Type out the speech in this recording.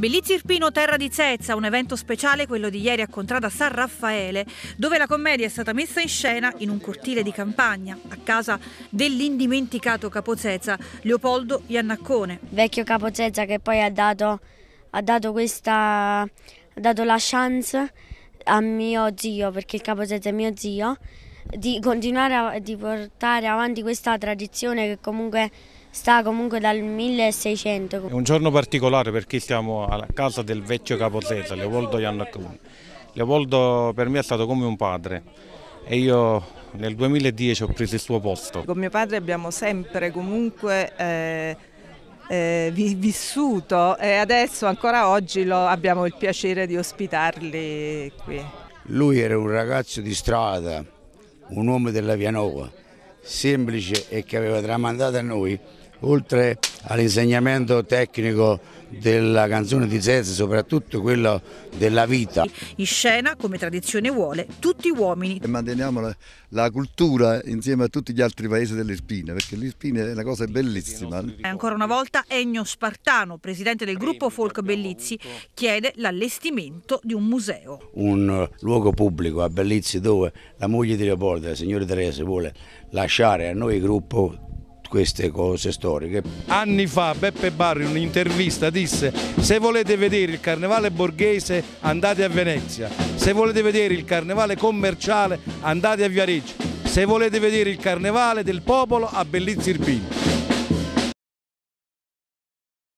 Bellizzi Irpino Terra di Zezza, un evento speciale quello di ieri a Contrada San Raffaele, dove la commedia è stata messa in scena in un cortile di campagna, a casa dell'indimenticato capo Zezza, Leopoldo Iannaccone. Vecchio capo Zezza che poi ha dato, ha dato, questa, ha dato la chance a mio zio, perché il capo Zezza è mio zio, di continuare a di portare avanti questa tradizione che comunque sta comunque dal 1600. È un giorno particolare perché siamo a casa del vecchio capozzetta, Leopoldo Iannacone. Leopoldo per me è stato come un padre e io nel 2010 ho preso il suo posto. Con mio padre abbiamo sempre comunque eh, eh, vissuto e adesso ancora oggi lo, abbiamo il piacere di ospitarli qui. Lui era un ragazzo di strada, un uomo della Via Nova, semplice e che aveva tramandato a noi, oltre all'insegnamento tecnico della canzone di Zezze, soprattutto quello della vita. In scena, come tradizione vuole, tutti uomini. E manteniamo la, la cultura insieme a tutti gli altri paesi dell'Irpina, perché l'Irpina è una cosa bellissima. E ancora una volta Ennio Spartano, presidente del gruppo Folk Bellizzi, chiede l'allestimento di un museo. Un luogo pubblico a Bellizzi dove la moglie di Leopoldo, la signora Teresa, vuole lasciare a noi gruppo queste cose storiche. Anni fa Beppe Barri in un'intervista disse se volete vedere il carnevale borghese andate a Venezia, se volete vedere il carnevale commerciale andate a Viareggio, se volete vedere il carnevale del popolo a Bellizzi Irpino.